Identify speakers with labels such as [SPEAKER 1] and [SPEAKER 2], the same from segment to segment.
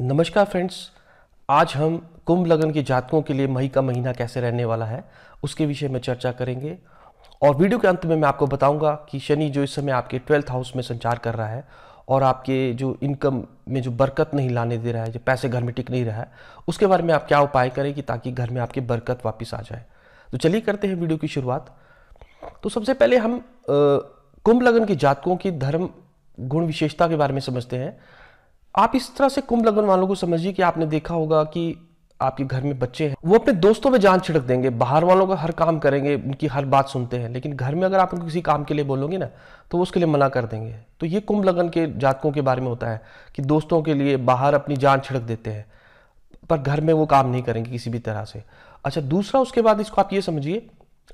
[SPEAKER 1] नमस्कार फ्रेंड्स आज हम कुंभ लगन के जातकों के लिए मई का महीना कैसे रहने वाला है उसके विषय में चर्चा करेंगे और वीडियो के अंत में मैं आपको बताऊंगा कि शनि जो इस समय आपके ट्वेल्थ हाउस में संचार कर रहा है और आपके जो इनकम में जो बरकत नहीं लाने दे रहा है जो पैसे घर में टिक नहीं रहा है उसके बारे में आप क्या उपाय करें कि ताकि घर में आपकी बरकत वापस आ जाए तो चलिए करते हैं वीडियो की शुरुआत तो सबसे पहले हम कुंभ लगन के जातकों की धर्म गुण विशेषता के बारे में समझते हैं आप इस तरह से कुंभ लगन वालों को समझिए कि आपने देखा होगा कि आपके घर में बच्चे हैं वो अपने दोस्तों में जान छिड़क देंगे बाहर वालों का हर काम करेंगे उनकी हर बात सुनते हैं लेकिन घर में अगर आप उनको किसी काम के लिए बोलोगे ना तो वो उसके लिए मना कर देंगे तो ये कुंभ लगन के जातकों के बारे में होता है कि दोस्तों के लिए बाहर अपनी जान छिड़क देते हैं पर घर में वो काम नहीं करेंगे किसी भी तरह से अच्छा दूसरा उसके बाद इसको आप ये समझिए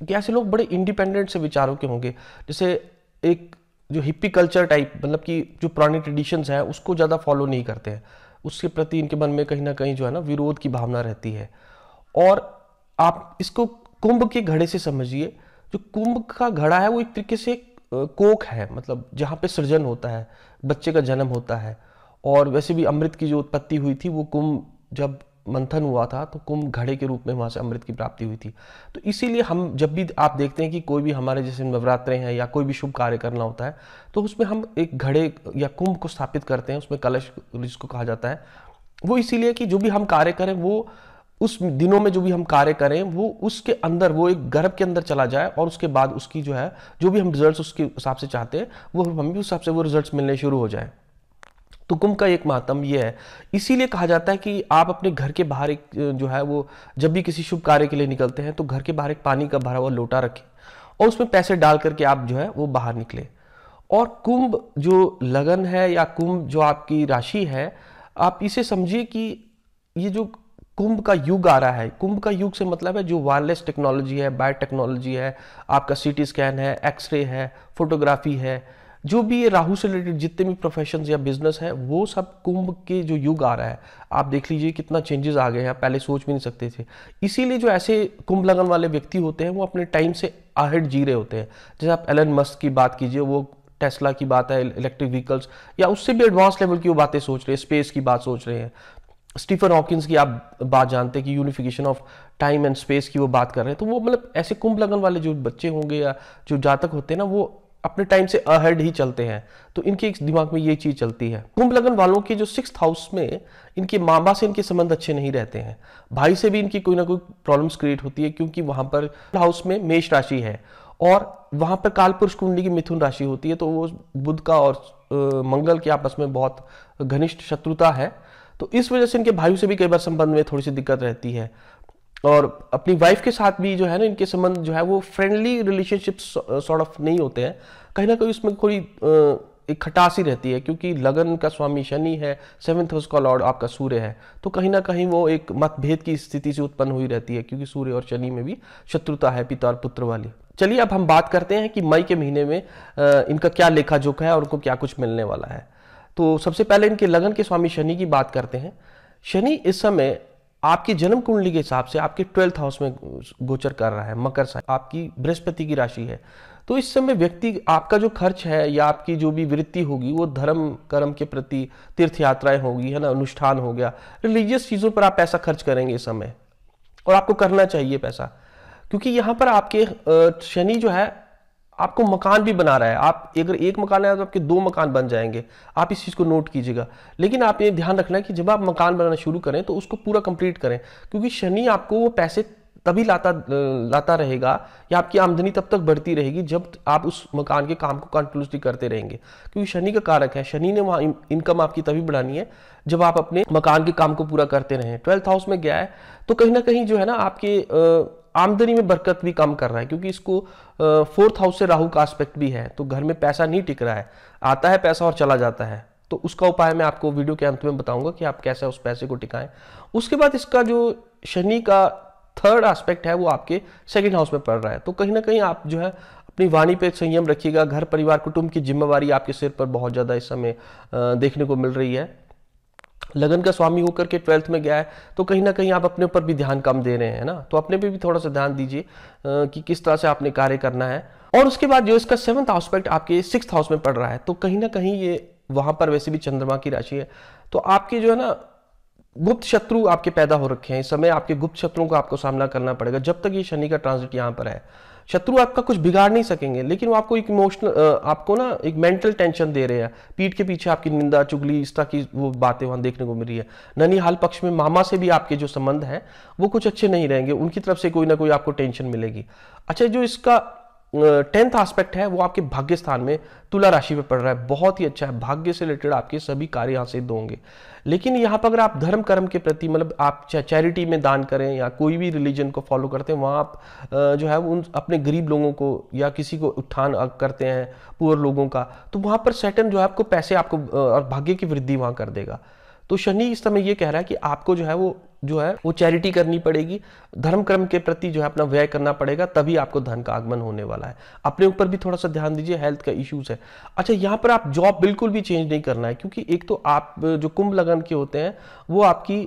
[SPEAKER 1] कि ऐसे लोग बड़े इंडिपेंडेंट से विचारों के होंगे जैसे एक जो हिप्पी कल्चर टाइप मतलब कि जो पुरानी ट्रेडिशंस हैं उसको ज़्यादा फॉलो नहीं करते हैं उसके प्रति इनके मन में कहीं ना कहीं जो है ना विरोध की भावना रहती है और आप इसको कुंभ के घड़े से समझिए जो कुंभ का घड़ा है वो एक तरीके से कोक है मतलब जहाँ पे सृजन होता है बच्चे का जन्म होता है और वैसे भी अमृत की जो उत्पत्ति हुई थी वो कुंभ जब मंथन हुआ था तो कुंभ घड़े के रूप में वहाँ से अमृत की प्राप्ति हुई थी तो इसीलिए हम जब भी आप देखते हैं कि कोई भी हमारे जैसे नवरात्रे हैं या कोई भी शुभ कार्य करना होता है तो उसमें हम एक घड़े या कुंभ को स्थापित करते हैं उसमें कलश जिसको कहा जाता है वो इसीलिए कि जो भी हम कार्य करें वो उस दिनों में जो भी हम कार्य करें वो उसके अंदर वो एक गर्भ के अंदर चला जाए और उसके बाद उसकी जो है जो भी हम रिजल्ट्स उसके हिसाब से चाहते हैं वो हम भी उस हिसाब से वो रिजल्ट्स मिलने शुरू हो जाए तुकुम कुंभ का एक महात्म ये है इसीलिए कहा जाता है कि आप अपने घर के बाहर एक जो है वो जब भी किसी शुभ कार्य के लिए निकलते हैं तो घर के बाहर एक पानी का भरा हुआ लोटा रखें और उसमें पैसे डाल करके आप जो है वो बाहर निकले और कुंभ जो लगन है या कुंभ जो आपकी राशि है आप इसे समझिए कि ये जो कुंभ का युग आ रहा है कुंभ का युग से मतलब है जो वायरलेस टेक्नोलॉजी है बायोटेक्नोलॉजी है आपका सी टी स्कैन है एक्सरे है फोटोग्राफी है जो भी ये राहु से रिलेटेड जितने भी प्रोफेशन या बिजनेस है वो सब कुंभ के जो युग आ रहा है आप देख लीजिए कितना चेंजेस आ गए हैं पहले सोच भी नहीं सकते थे इसीलिए जो ऐसे कुंभ लगन वाले व्यक्ति होते हैं वो अपने टाइम से आहट जी रहे होते हैं जैसे आप एलन मस्क की बात कीजिए वो टेस्ला की बात है इलेक्ट्रिक व्हीकल्स या उससे भी एडवांस लेवल की वो बातें सोच रहे हैं स्पेस की बात सोच रहे हैं स्टीफन हॉकिंस की आप बात जानते हैं कि unification of time and space की वो बात कर रहे हैं तो वो मतलब ऐसे कुंभ लगन वाले जो बच्चे होंगे या जो जातक होते हैं ना वो अपने टाइम से अहेड ही चलते हैं तो इनके एक दिमाग में ये चीज़ चलती है कुंभ लगन वालों के जो सिक्स हाउस में इनके माँ बाप से इनके संबंध अच्छे नहीं रहते हैं भाई से भी इनकी कोई ना कोई प्रॉब्लम्स क्रिएट होती है क्योंकि वहां पर हाउस में मेष राशि है और वहां पर काल पुरुष कुंडली की मिथुन राशि होती है तो वो बुद्ध का और आ, मंगल के आपस में बहुत घनिष्ठ शत्रुता है तो इस वजह से इनके भाइयों से भी कई बार संबंध में थोड़ी सी दिक्कत रहती है और अपनी वाइफ के साथ भी जो है ना इनके संबंध जो है वो फ्रेंडली रिलेशनशिप सॉर्ट ऑफ नहीं होते हैं कहीं ना कहीं उसमें कोई uh, एक खटास ही रहती है क्योंकि लगन का स्वामी शनि है सेवन्थ हाउस का लॉर्ड आपका सूर्य है तो कहीं ना कहीं वो एक मतभेद की स्थिति से उत्पन्न हुई रहती है क्योंकि सूर्य और शनि में भी शत्रुता है पिता और पुत्र वाली चलिए अब हम बात करते हैं कि मई के महीने में uh, इनका क्या लेखा जोखा है और उनको क्या कुछ मिलने वाला है तो सबसे पहले इनके लगन के स्वामी शनि की बात करते हैं शनि इस समय आपकी जन्म कुंडली के हिसाब से आपके ट्वेल्थ हाउस में गोचर कर रहा है मकर साहब आपकी बृहस्पति की राशि है तो इस समय व्यक्ति आपका जो खर्च है या आपकी जो भी वृत्ति होगी वो धर्म कर्म के प्रति तीर्थ यात्राएं होगी है ना अनुष्ठान हो गया रिलीजियस चीज़ों पर आप पैसा खर्च करेंगे इस समय और आपको करना चाहिए पैसा क्योंकि यहाँ पर आपके शनि जो है आपको मकान भी बना रहा है आप अगर एक मकान है तो आपके दो मकान बन जाएंगे आप इस चीज़ को नोट कीजिएगा लेकिन आप ये ध्यान रखना है कि जब आप मकान बनाना शुरू करें तो उसको पूरा कंप्लीट करें क्योंकि शनि आपको वो पैसे तभी लाता लाता रहेगा या आपकी आमदनी तब तक बढ़ती रहेगी जब आप उस मकान के काम को कंटिन्यूसली करते रहेंगे क्योंकि शनि का कारक है शनि ने वहाँ इनकम आपकी तभी बढ़ानी है जब आप अपने मकान के काम को पूरा करते रहें ट्वेल्थ हाउस में गया है तो कहीं ना कहीं जो है ना आपके आमदनी में बरकत भी कम कर रहा है क्योंकि इसको फोर्थ हाउस से राहु का एस्पेक्ट भी है तो घर में पैसा नहीं टिक रहा है आता है पैसा और चला जाता है तो उसका उपाय मैं आपको वीडियो के अंत में बताऊंगा कि आप कैसे उस पैसे को टिकाएं उसके बाद इसका जो शनि का थर्ड एस्पेक्ट है वो आपके सेकेंड हाउस में पड़ रहा है तो कहीं ना कहीं आप जो है अपनी वाणी पे संयम रखिएगा घर परिवार कुटुंब की जिम्मेवारी आपके सिर पर बहुत ज़्यादा इस समय देखने को मिल रही है लगन का स्वामी होकर के ट्वेल्थ में गया है तो कहीं ना कहीं आप अपने ऊपर भी ध्यान कम दे रहे हैं ना तो अपने पे भी थोड़ा सा ध्यान दीजिए कि किस तरह से आपने कार्य करना है और उसके बाद जो इसका सेवंथ आस्पेक्ट आपके सिक्स हाउस में पड़ रहा है तो कहीं ना कहीं ये वहां पर वैसे भी चंद्रमा की राशि है तो आपके जो है ना गुप्त शत्रु आपके पैदा हो रखे हैं इस समय आपके गुप्त शत्रुओं का आपको सामना करना पड़ेगा जब तक ये शनि का ट्रांजिट यहाँ पर है शत्रु आपका कुछ बिगाड़ नहीं सकेंगे लेकिन वो आपको एक इमोशनल आपको ना एक मेंटल टेंशन दे रहे हैं पीठ के पीछे आपकी निंदा चुगली इस तरह की वो बातें वहां देखने को मिल रही है ननिहाल पक्ष में मामा से भी आपके जो संबंध हैं वो कुछ अच्छे नहीं रहेंगे उनकी तरफ से कोई ना कोई आपको टेंशन मिलेगी अच्छा जो इसका टेंथ आस्पेक्ट है वो आपके भाग्य स्थान में तुला राशि पे पड़ रहा है बहुत ही अच्छा है भाग्य से रिलेटेड आपके सभी कार्य यहाँ से होंगे लेकिन यहाँ पर अगर आप धर्म कर्म के प्रति मतलब आप चाहे चैरिटी में दान करें या कोई भी रिलीजन को फॉलो करते हैं वहाँ आप जो है उन अपने गरीब लोगों को या किसी को उत्थान करते हैं पुअर लोगों का तो वहाँ पर सेटन जो है आपको पैसे आपको और भाग्य की वृद्धि वहाँ कर देगा तो शनि इस समय ये कह रहा है कि आपको जो है वो जो है वो चैरिटी करनी पड़ेगी धर्म कर्म के प्रति जो है अपना व्यय करना पड़ेगा तभी आपको धन का आगमन होने वाला है अपने ऊपर भी थोड़ा सा ध्यान दीजिए हेल्थ का इश्यूज है अच्छा यहाँ पर आप जॉब बिल्कुल भी चेंज नहीं करना है क्योंकि एक तो आप जो कुंभ लगन के होते हैं वो आपकी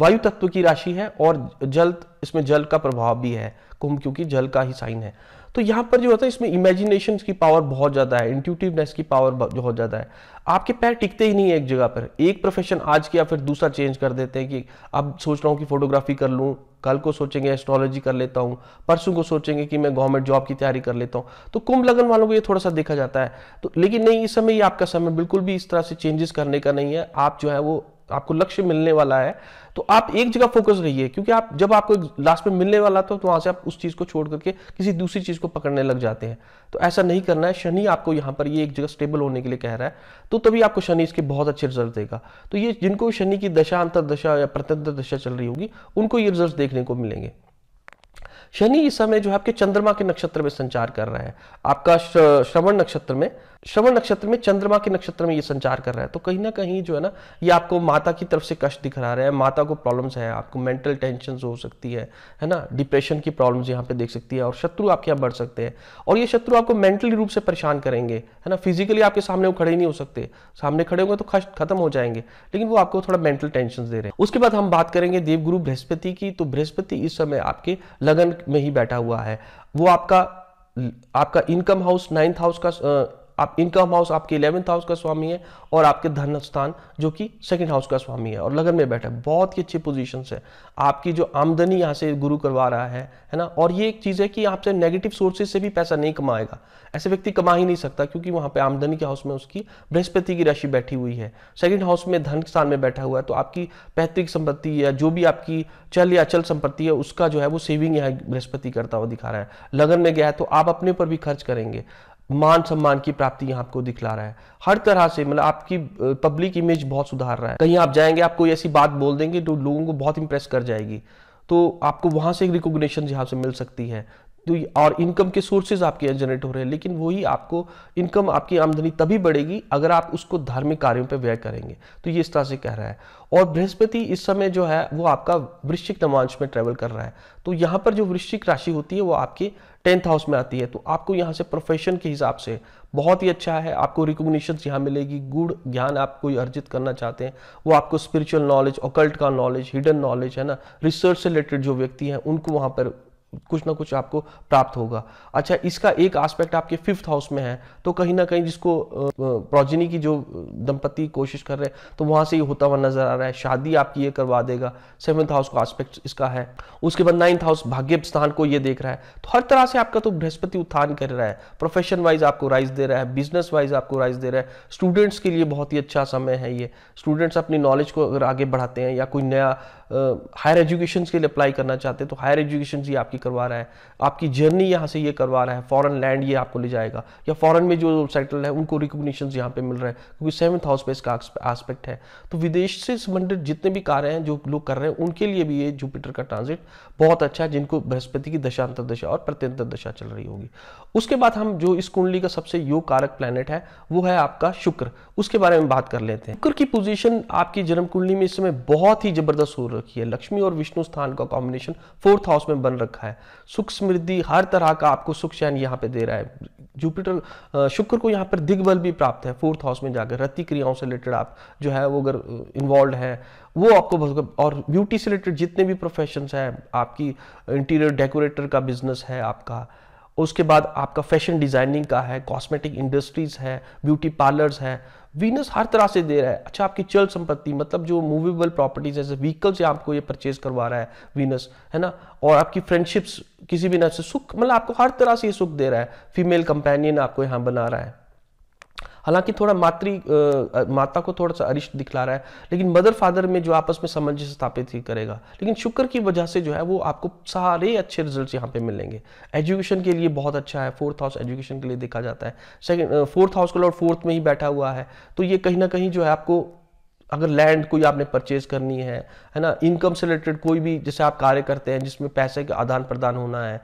[SPEAKER 1] वायु तत्व की राशि है और जल इसमें जल का प्रभाव भी है कुंभ क्योंकि जल का ही साइन है तो यहाँ पर जो होता है इसमें इमेजिनेशन की पावर बहुत ज़्यादा है इंट्यूटिवनेस की पावर बहुत ज़्यादा है आपके पैर टिकते ही नहीं है एक जगह पर एक प्रोफेशन आज किया फिर दूसरा चेंज कर देते हैं कि अब सोच रहा हूँ कि फोटोग्राफी कर लूँ कल को सोचेंगे एस्ट्रोलॉजी कर लेता हूँ परसों को सोचेंगे कि मैं गवर्नमेंट जॉब की तैयारी कर लेता हूँ तो कुंभ लगन वालों को ये थोड़ा सा देखा जाता है तो लेकिन नहीं इस समय ये आपका समय बिल्कुल भी इस तरह से चेंजेस करने का नहीं है आप जो है वो आपको लक्ष्य मिलने वाला है तो आप एक जगह फोकस रहिए क्योंकि आप जब आपको लास्ट में मिलने वाला था तो वहां से आप उस चीज को छोड़ करके किसी दूसरी चीज को पकड़ने लग जाते हैं तो ऐसा नहीं करना है शनि आपको यहां पर ये एक जगह स्टेबल होने के लिए कह रहा है तो तभी आपको शनि इसके बहुत अच्छे रिजल्ट देगा तो ये जिनको शनि की दशा अंतरदशा या प्रत्यंतर दशा चल रही होगी उनको ये रिजल्ट देखने को मिलेंगे शनि इस समय जो है आपके चंद्रमा के नक्षत्र में संचार कर रहा है आपका श्रवण नक्षत्र में श्रवण नक्षत्र में चंद्रमा के नक्षत्र में ये संचार कर रहा है तो कहीं ना कहीं जो है ना ये आपको माता की तरफ से कष्ट दिख रहा है माता को प्रॉब्लम्स है आपको मेंटल टेंशन हो सकती है है ना डिप्रेशन की प्रॉब्लम्स यहाँ पे देख सकती है और शत्रु आपके यहाँ बढ़ सकते हैं और ये शत्रु आपको मेंटली रूप से परेशान करेंगे है ना फिजिकली आपके सामने वो खड़े नहीं हो सकते सामने खड़े होंगे तो कष्ट खत्म हो जाएंगे लेकिन वो आपको थोड़ा मेंटल टेंशन दे रहे हैं उसके बाद हम बात करेंगे देवगुरु बृहस्पति की तो बृहस्पति इस समय आपके लगन में ही बैठा हुआ है वो आपका आपका इनकम हाउस नाइन्थ हाउस का आप इनकम हाउस आपके इलेवंथ हाउस का स्वामी है और आपके धन स्थान जो कि सेकंड हाउस का स्वामी है और लगन में बैठा है बहुत ही अच्छी पोजीशन है आपकी जो आमदनी यहाँ से गुरु करवा रहा है है ना और ये एक चीज़ है कि आपसे नेगेटिव सोर्सेज से भी पैसा नहीं कमाएगा ऐसे व्यक्ति कमा ही नहीं सकता क्योंकि वहां पर आमदनी के हाउस में उसकी बृहस्पति की राशि बैठी हुई है सेकंड हाउस में धन स्थान में बैठा हुआ है तो आपकी पैतृक संपत्ति या जो भी आपकी चल या अचल संपत्ति है उसका जो है वो सेविंग यहाँ बृहस्पति करता हुआ दिखा रहा है लगन में गया है तो आप अपने पर भी खर्च करेंगे मान सम्मान की प्राप्ति यहाँ आपको दिखला रहा है हर तरह से मतलब आपकी पब्लिक इमेज बहुत सुधार रहा है कहीं आप जाएंगे आप कोई ऐसी बात बोल देंगे जो तो लोगों को बहुत इंप्रेस कर जाएगी तो आपको वहां से रिकोगशन यहाँ से मिल सकती है तो और इनकम के सोर्सेज आपके यहाँ जनरेट हो रहे हैं लेकिन वही आपको इनकम आपकी आमदनी तभी बढ़ेगी अगर आप उसको धार्मिक कार्यों पर व्यय करेंगे तो ये इस तरह से कह रहा है और बृहस्पति इस समय जो है वो आपका वृश्चिक नवांश में ट्रेवल कर रहा है तो यहाँ पर जो वृश्चिक राशि होती है वो आपके टेंथ हाउस में आती है तो आपको यहाँ से प्रोफेशन के हिसाब से बहुत ही अच्छा है आपको रिकोगशन यहाँ मिलेगी गुड़ ज्ञान आप कोई अर्जित करना चाहते हैं वो आपको स्पिरिचुअल नॉलेज ओकल्ट का नॉलेज हिडन नॉलेज है ना रिसर्च से रिलेटेड जो व्यक्ति हैं उनको वहाँ पर कुछ ना कुछ आपको प्राप्त होगा अच्छा इसका एक आस्पेक्ट आपके फिफ्थ हाउस में है तो कहीं ना कहीं जिसको प्रोजनी की जो दंपति कोशिश कर रहे हैं तो वहां से ये होता हुआ नजर आ रहा है शादी आपकी ये करवा देगा सेवन्थ हाउस का आस्पेक्ट इसका है उसके बाद नाइन्थ हाउस भाग्य स्थान को ये देख रहा है तो हर तरह से आपका तो बृहस्पति उत्थान कर रहा है प्रोफेशन वाइज आपको राइज दे रहा है बिजनेस वाइज आपको राइज दे रहा है स्टूडेंट्स के लिए बहुत ही अच्छा समय है ये स्टूडेंट्स अपनी नॉलेज को अगर आगे बढ़ाते हैं या कोई नया हायर एजुकेशन के लिए अप्लाई करना चाहते हैं तो हायर एजुकेशन ही आपकी करवा रहा है आपकी जर्नी यहाँ से ये करवा रहा है फॉरेन लैंड ये आपको ले जाएगा या फॉरेन में जो सेटल है उनको रिकोगशन यहाँ पे मिल रहा है क्योंकि सेवन्थ हाउस पे इसका आस्पेक्ट है तो विदेश से संबंधित जितने भी कार्य हैं जो लोग कर रहे हैं उनके लिए भी ये जुपिटर का ट्रांजिट बहुत अच्छा है जिनको बृहस्पति की दशांतर दशा और प्रत्यंतर दशा चल रही होगी उसके बाद हम जो इस कुंडली का सबसे योग कारक प्लानट है वो है आपका शुक्र उसके बारे में बात कर लेते हैं शुक्र की पोजीशन आपकी जन्म कुंडली में इस समय बहुत ही जबरदस्त हो रखी है लक्ष्मी और विष्णु स्थान का कॉम्बिनेशन फोर्थ हाउस में बन रखा है है सुख समृद्धि हर तरह का आपको सुख चैन यहाँ पे दे रहा है जुपिटर शुक्र को यहाँ पर दिग्बल भी प्राप्त है फोर्थ हाउस में जाकर रति क्रियाओं से रिलेटेड आप जो है वो अगर इन्वॉल्व है वो आपको और ब्यूटी से रिलेटेड जितने भी प्रोफेशन है आपकी इंटीरियर डेकोरेटर का बिजनेस है आपका उसके बाद आपका फैशन डिज़ाइनिंग का है कॉस्मेटिक इंडस्ट्रीज़ है ब्यूटी पार्लर्स है वीनस हर तरह से दे रहा है अच्छा आपकी चल संपत्ति मतलब जो मूवेबल प्रॉपर्टीज जैसे व्हीकल से आपको ये परचेज करवा रहा है वीनस है ना और आपकी फ्रेंडशिप्स किसी भी नर से सुख मतलब आपको हर तरह से ये सुख दे रहा है फीमेल कंपेनियन आपको यहाँ बना रहा है हालांकि थोड़ा मातृ माता को थोड़ा सा अरिष्ट दिखला रहा है लेकिन मदर फादर में जो आपस में समझ स्थापित ही करेगा लेकिन शुक्र की वजह से जो है वो आपको सारे अच्छे रिजल्ट यहाँ पे मिलेंगे एजुकेशन के लिए बहुत अच्छा है फोर्थ हाउस एजुकेशन के लिए देखा जाता है सेकेंड फोर्थ हाउस के लॉर्ड फोर्थ में ही बैठा हुआ है तो ये कहीं ना कहीं जो है आपको अगर लैंड कोई आपने परचेज करनी है है ना इनकम से रिलेटेड कोई भी जैसे आप कार्य करते हैं जिसमें पैसे का आदान प्रदान होना है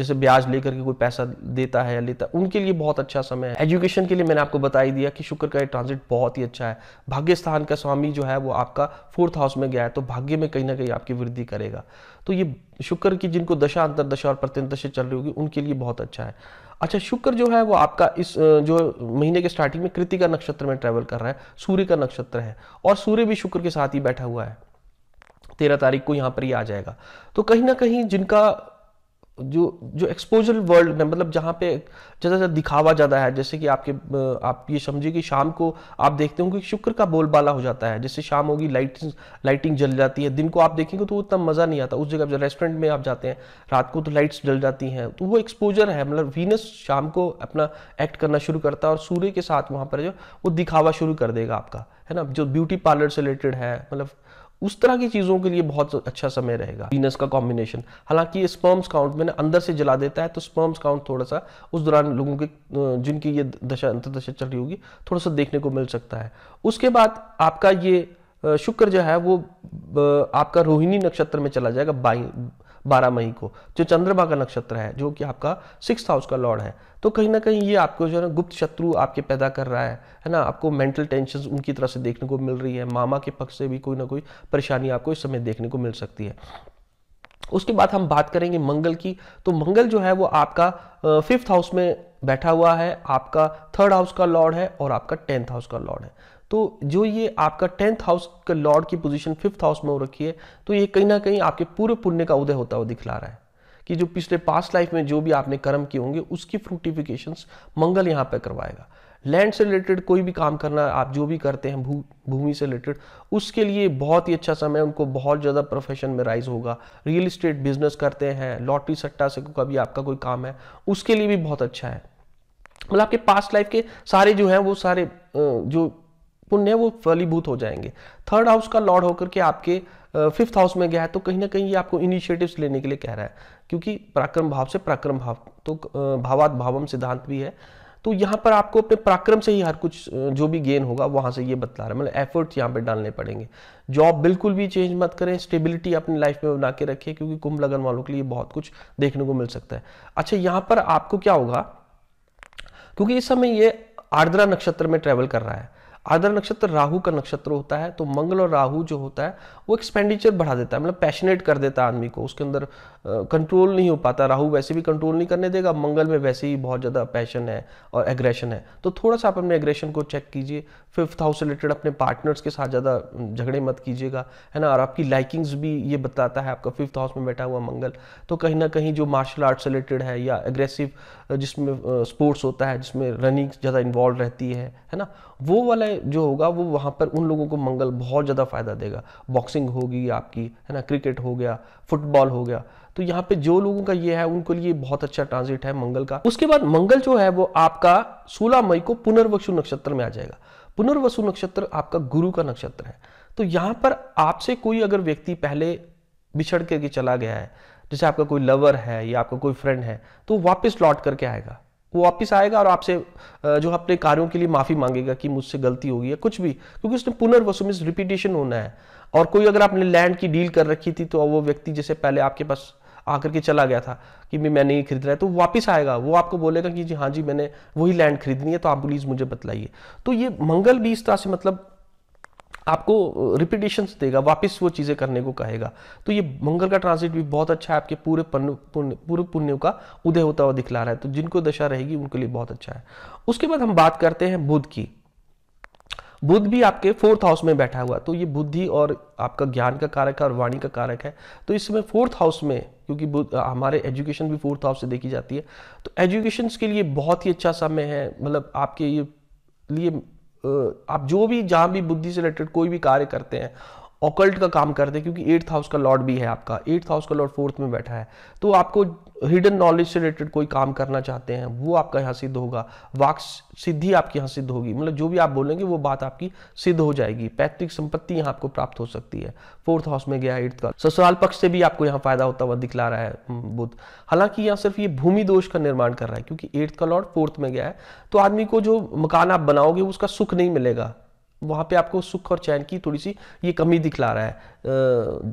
[SPEAKER 1] जैसे ब्याज लेकर के कोई पैसा देता है या लेता है उनके लिए बहुत अच्छा समय है एजुकेशन के लिए मैंने आपको बता ही दिया कि शुक्र का ये ट्रांजिट बहुत ही अच्छा है भाग्य स्थान का स्वामी जो है वो आपका फोर्थ हाउस में गया है तो भाग्य में कहीं ना कहीं आपकी वृद्धि करेगा तो ये शुक्र की जिनको दशा अंतरदशा और प्रत्यंत दशा चल रही होगी उनके लिए बहुत अच्छा है अच्छा शुक्र जो है वो आपका इस जो महीने के स्टार्टिंग में कृतिका नक्षत्र में ट्रेवल कर रहा है सूर्य का नक्षत्र है और सूर्य भी शुक्र के साथ ही बैठा हुआ है तेरह तारीख को यहां पर ही आ जाएगा तो कहीं ना कहीं जिनका जो जो एक्सपोजर वर्ल्ड में मतलब जहाँ पे ज़्यादा ज़्यादा दिखावा ज़्यादा है जैसे कि आपके आप ये समझिए कि शाम को आप देखते होंगे शुक्र का बोलबाला हो जाता है जैसे शाम होगी लाइट लाइटिंग जल जाती है दिन को आप देखेंगे तो उतना मज़ा नहीं आता उस जगह रेस्टोरेंट में आप जाते हैं रात को तो लाइट्स जल जाती हैं तो वो एक्सपोजर है मतलब वीनस शाम को अपना एक्ट करना शुरू करता है और सूर्य के साथ वहाँ पर जो वो दिखावा शुरू कर देगा आपका है ना जो ब्यूटी पार्लर से रिलेटेड है मतलब उस तरह की चीज़ों के लिए बहुत अच्छा समय रहेगा वीनस का कॉम्बिनेशन हालांकि ये स्पर्म्स काउंट मैंने अंदर से जला देता है तो स्पर्म्स काउंट थोड़ा सा उस दौरान लोगों के जिनकी ये दशा अंतरदशा चल रही होगी थोड़ा सा देखने को मिल सकता है उसके बाद आपका ये शुक्र जो है वो आपका रोहिणी नक्षत्र में चला जाएगा बाई बारह मई को जो चंद्रमा का नक्षत्र है जो कि आपका सिक्स हाउस का लॉर्ड है तो कहीं ना कहीं ये आपको जो है ना गुप्त शत्रु आपके पैदा कर रहा है है ना आपको मेंटल टेंशन उनकी तरफ से देखने को मिल रही है मामा के पक्ष से भी कोई ना कोई परेशानी आपको इस समय देखने को मिल सकती है उसके बाद हम बात करेंगे मंगल की तो मंगल जो है वो आपका फिफ्थ हाउस में बैठा हुआ है आपका थर्ड हाउस का लॉर्ड है और आपका टेंथ हाउस का लॉर्ड है तो जो ये आपका टेंथ हाउस का लॉर्ड की पोजीशन फिफ्थ हाउस में हो रखी है तो ये कहीं ना कहीं आपके पूरे पुण्य का उदय होता हुआ दिखला रहा है कि जो पिछले पास्ट लाइफ में जो भी आपने कर्म किए होंगे उसकी फ्रूटिफिकेशन मंगल यहाँ पर करवाएगा लैंड से रिलेटेड कोई भी काम करना आप जो भी करते हैं भू भूमि से रिलेटेड उसके लिए बहुत ही अच्छा समय उनको बहुत ज़्यादा प्रोफेशन में राइज होगा रियल इस्टेट बिजनेस करते हैं लॉटरी सट्टा से कभी आपका कोई काम है उसके लिए भी बहुत अच्छा है मतलब आपके पास्ट लाइफ के सारे जो हैं वो सारे जो पुण्य वो फलीभूत हो जाएंगे थर्ड हाउस का लॉर्ड होकर के आपके फिफ्थ हाउस में गया है तो कहीं ना कहीं ये आपको इनिशिएटिव्स लेने के लिए कह रहा है क्योंकि पराक्रम भाव से पराक्रम भाव तो भावात भावम सिद्धांत भी है तो यहाँ पर आपको अपने पराक्रम से ही हर कुछ जो भी गेन होगा वहाँ से ये बतला रहा है मतलब एफर्ट्स यहाँ पे डालने पड़ेंगे जॉब बिल्कुल भी चेंज मत करें स्टेबिलिटी अपनी लाइफ में बना के रखें क्योंकि कुंभ लगन वालों के लिए बहुत कुछ देखने को मिल सकता है अच्छा यहाँ पर आपको क्या होगा क्योंकि इस समय ये आर्द्रा नक्षत्र में ट्रैवल कर रहा है आदर नक्षत्र राहु का नक्षत्र होता है तो मंगल और राहु जो होता है वो एक्सपेंडिचर बढ़ा देता है मतलब पैशनेट कर देता है आदमी को उसके अंदर कंट्रोल नहीं हो पाता राहु वैसे भी कंट्रोल नहीं करने देगा मंगल में वैसे ही बहुत ज़्यादा पैशन है और एग्रेशन है तो थोड़ा सा आप अपने एग्रेशन को चेक कीजिए फिफ्थ हाउस रिलेटेड अपने पार्टनर्स के साथ ज़्यादा झगड़े मत कीजिएगा है ना और आपकी लाइकिंग्स भी ये बताता है आपका फिफ्थ हाउस में बैठा हुआ मंगल तो कहीं ना कहीं जो मार्शल आर्ट्स रिलेटेड है या एग्रेसिव जिसमें स्पोर्ट्स होता है जिसमें रनिंग ज़्यादा इन्वॉल्व रहती है है ना वो वाला में जो होगा वो वहाँ पर उन लोगों को मंगल बहुत ज़्यादा फायदा देगा बॉक्सिंग होगी आपकी है ना क्रिकेट हो गया फुटबॉल हो गया तो यहाँ पे जो लोगों का ये है उनके लिए बहुत अच्छा ट्रांजिट है मंगल का उसके बाद मंगल जो है वो आपका सोलह मई को पुनर्वसु नक्षत्र में आ जाएगा पुनर्वसु नक्षत्र आपका गुरु का नक्षत्र है तो यहाँ पर आपसे कोई अगर व्यक्ति पहले बिछड़ करके चला गया है जैसे आपका कोई लवर है या आपका कोई फ्रेंड है तो वापस लौट करके आएगा वो वापिस आएगा और आपसे जो अपने कार्यों के लिए माफ़ी मांगेगा कि मुझसे गलती होगी या कुछ भी क्योंकि उसने पुनर्वसु मीन्स रिपीटेशन होना है और कोई अगर आपने लैंड की डील कर रखी थी तो वो व्यक्ति जैसे पहले आपके पास आकर के चला गया था कि भी मैं नहीं खरीद रहा है तो वापस आएगा वो आपको बोलेगा कि जी हाँ जी मैंने वही लैंड खरीदनी है तो आप प्लीज़ मुझे बतलाइए तो ये मंगल भी इस तरह से मतलब आपको रिपीटेशन देगा वापस वो चीज़ें करने को कहेगा तो ये मंगल का ट्रांसिट भी बहुत अच्छा है आपके पूरे पुण्य पूरे पुण्य का उदय होता हुआ दिखला रहा है तो जिनको दशा रहेगी उनके लिए बहुत अच्छा है उसके बाद हम बात करते हैं बुद्ध की बुद्ध भी आपके फोर्थ हाउस में बैठा हुआ तो ये बुद्धि और आपका ज्ञान का कारक है और वाणी का कारक है तो इस समय फोर्थ हाउस में क्योंकि हमारे एजुकेशन भी फोर्थ हाउस से देखी जाती है तो एजुकेशन के लिए बहुत ही अच्छा समय है मतलब आपके ये लिए आप जो भी जहां भी बुद्धि से रिलेटेड कोई भी कार्य करते हैं ऑकल्ट का काम करते हैं क्योंकि एट्थ हाउस का लॉर्ड भी है आपका एट्थ हाउस का लॉर्ड फोर्थ में बैठा है तो आपको हिडन नॉलेज से रिलेटेड कोई काम करना चाहते हैं वो आपका यहाँ सिद्ध होगा वाक सिद्धि आपके यहाँ सिद्ध होगी मतलब जो भी आप बोलेंगे वो बात आपकी सिद्ध हो जाएगी पैतृक संपत्ति यहाँ आपको प्राप्त हो सकती है फोर्थ हाउस में गया एट्थ का ससुराल पक्ष से भी आपको यहाँ फायदा होता हुआ दिखला रहा है बुद्ध हालांकि यहाँ सिर्फ ये भूमि दोष का निर्माण कर रहा है क्योंकि एट्थ का लॉर्ड फोर्थ में गया है तो आदमी को जो मकान आप बनाओगे उसका सुख नहीं मिलेगा वहाँ पे आपको सुख और चैन की थोड़ी सी ये कमी दिखला रहा है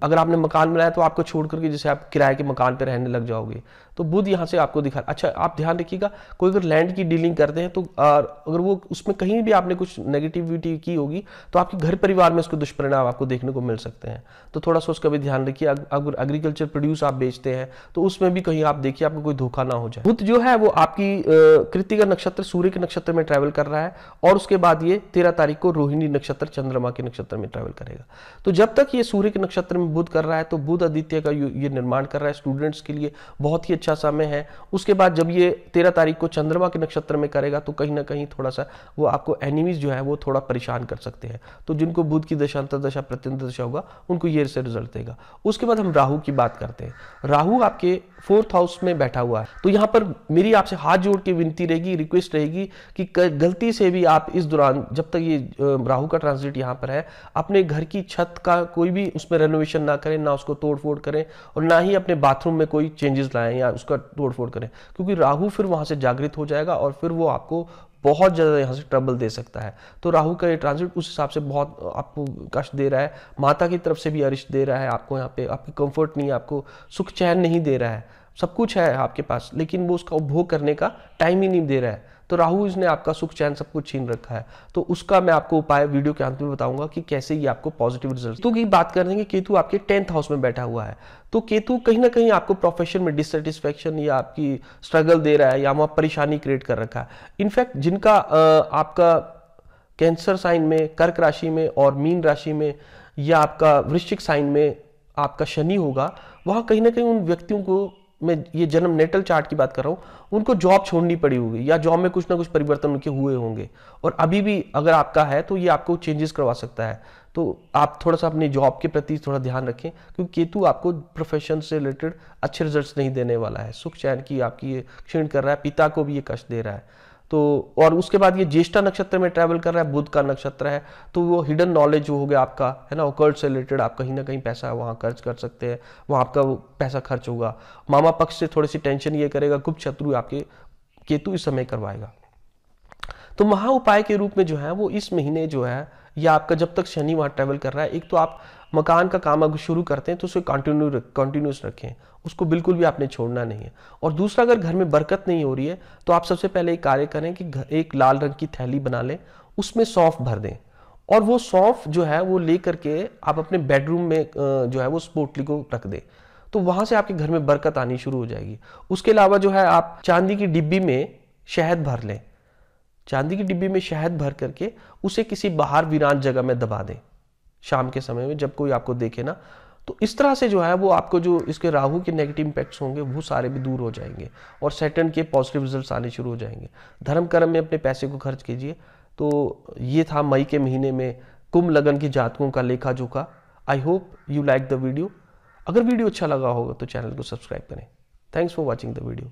[SPEAKER 1] अगर आपने मकान बनाया तो आपको छोड़ करके जैसे आप किराए के मकान पे रहने लग जाओगे तो बुध यहाँ से आपको दिखा अच्छा आप ध्यान रखिएगा कोई अगर लैंड की डीलिंग करते हैं तो अगर वो उसमें कहीं भी आपने कुछ नेगेटिविटी की होगी तो आपके घर परिवार में उसके दुष्परिणाम आपको देखने को मिल सकते हैं तो थोड़ा सा उसका भी ध्यान रखिए अगर एग्रीकल्चर प्रोड्यूस आप बेचते हैं तो उसमें भी कहीं आप देखिए आपको कोई धोखा ना हो जाए बुध जो है वो आपकी कृतिका नक्षत्र सूर्य के नक्षत्र में ट्रैवल कर रहा है और उसके बाद ये तेरह तारीख को रोहिणी नक्षत्र चंद्रमा के नक्षत्र में ट्रैवल करेगा तो जब तक ये सूर्य के नक्षत्र में बुध कर रहा है तो बुध आदित्य का ये निर्माण कर रहा है स्टूडेंट्स के लिए बहुत ही अच्छा अच्छा समय है उसके बाद जब ये तेरह तारीख को चंद्रमा के नक्षत्र में करेगा तो कहीं ना कहीं थोड़ा सा वो आपको एनिमीज जो है वो थोड़ा परेशान कर सकते हैं तो जिनको बुध की दशा अंतरदशा प्रत्यंत दशा होगा उनको ये से रिजल्ट देगा उसके बाद हम राहु की बात करते हैं राहु आपके फोर्थ हाउस में बैठा हुआ है तो यहाँ पर मेरी आपसे हाथ जोड़ के विनती रहेगी रिक्वेस्ट रहेगी कि गलती से भी आप इस दौरान जब तक ये राहु का ट्रांसिट यहाँ पर है अपने घर की छत का कोई भी उसमें रेनोवेशन ना करें ना उसको तोड़ फोड़ करें और ना ही अपने बाथरूम में कोई चेंजेस लाएं या उसका तोड़ फोड़ करें क्योंकि राहु फिर वहाँ से जागृत हो जाएगा और फिर वो आपको बहुत ज़्यादा यहाँ से ट्रबल दे सकता है तो राहु का ये ट्रांजिट उस हिसाब से बहुत आपको कष्ट दे रहा है माता की तरफ से भी अरिष्ट दे रहा है आपको यहाँ पे आपकी कंफर्ट नहीं है आपको सुख चैन नहीं दे रहा है सब कुछ है आपके पास लेकिन वो उसका उपभोग करने का टाइम ही नहीं दे रहा है तो राहु ने आपका सुख चैन सब कुछ छीन रखा है तो उसका मैं आपको उपाय वीडियो के अंत में बताऊंगा कि कैसे ये आपको पॉजिटिव रिजल्ट तो की बात करेंगे केतु आपके टेंथ हाउस में बैठा हुआ है तो केतु कहीं ना कहीं आपको प्रोफेशन में डिससेटिस्फेक्शन या आपकी स्ट्रगल दे रहा है या वहाँ परेशानी क्रिएट कर रखा है इनफैक्ट जिनका आपका कैंसर साइन में कर्क राशि में और मीन राशि में या आपका वृश्चिक साइन में आपका शनि होगा वहाँ कहीं ना कहीं उन व्यक्तियों को मैं ये जन्म नेटल चार्ट की बात कर रहा हूँ उनको जॉब छोड़नी पड़ी होगी या जॉब में कुछ ना कुछ परिवर्तन उनके हुए होंगे और अभी भी अगर आपका है तो ये आपको चेंजेस करवा सकता है तो आप थोड़ा सा अपनी जॉब के प्रति थोड़ा ध्यान रखें क्योंकि केतु आपको प्रोफेशन से रिलेटेड अच्छे रिजल्ट नहीं देने वाला है सुख चैन की आपकी ये क्षीण कर रहा है पिता को भी ये कष्ट दे रहा है तो और उसके बाद ये ज्येष्ठा नक्षत्र में ट्रैवल कर रहा है बुध का नक्षत्र है तो वो हिडन नॉलेज हो गया आपका है ना ओकर्ट से रिलेटेड आप कहीं ना कहीं पैसा वहाँ खर्च कर सकते हैं वहाँ आपका पैसा खर्च होगा मामा पक्ष से थोड़ी सी टेंशन ये करेगा गुप्त शत्रु आपके केतु इस समय करवाएगा तो महा उपाय के रूप में जो है वो इस महीने जो है या आपका जब तक शनि वहाँ ट्रैवल कर रहा है एक तो आप मकान का काम अगर शुरू करते हैं तो उसे कंटिन्यू कंटिन्यूस रखें उसको बिल्कुल भी आपने छोड़ना नहीं है और दूसरा अगर घर में बरकत नहीं हो रही है तो आप सबसे पहले एक कार्य करें कि एक लाल रंग की थैली बना लें उसमें सौंफ भर दें और वो सौंफ जो है वो ले करके आप अपने बेडरूम में जो है वो स्पोटली को रख दें तो वहाँ से आपके घर में बरकत आनी शुरू हो जाएगी उसके अलावा जो है आप चांदी की डिब्बी में शहद भर लें चांदी की डिब्बी में शहद भर करके उसे किसी बाहर वीरान जगह में दबा दें शाम के समय में जब कोई आपको देखे ना तो इस तरह से जो है वो आपको जो इसके राहु के नेगेटिव इम्पैक्ट्स होंगे वो सारे भी दूर हो जाएंगे और सेटन के पॉजिटिव रिजल्ट आने शुरू हो जाएंगे धर्म कर्म में अपने पैसे को खर्च कीजिए तो ये था मई के महीने में कुंभ लगन के जातकों का लेखा जोखा I hope you like the video अगर वीडियो अच्छा लगा होगा तो चैनल को सब्सक्राइब करें thanks for watching the video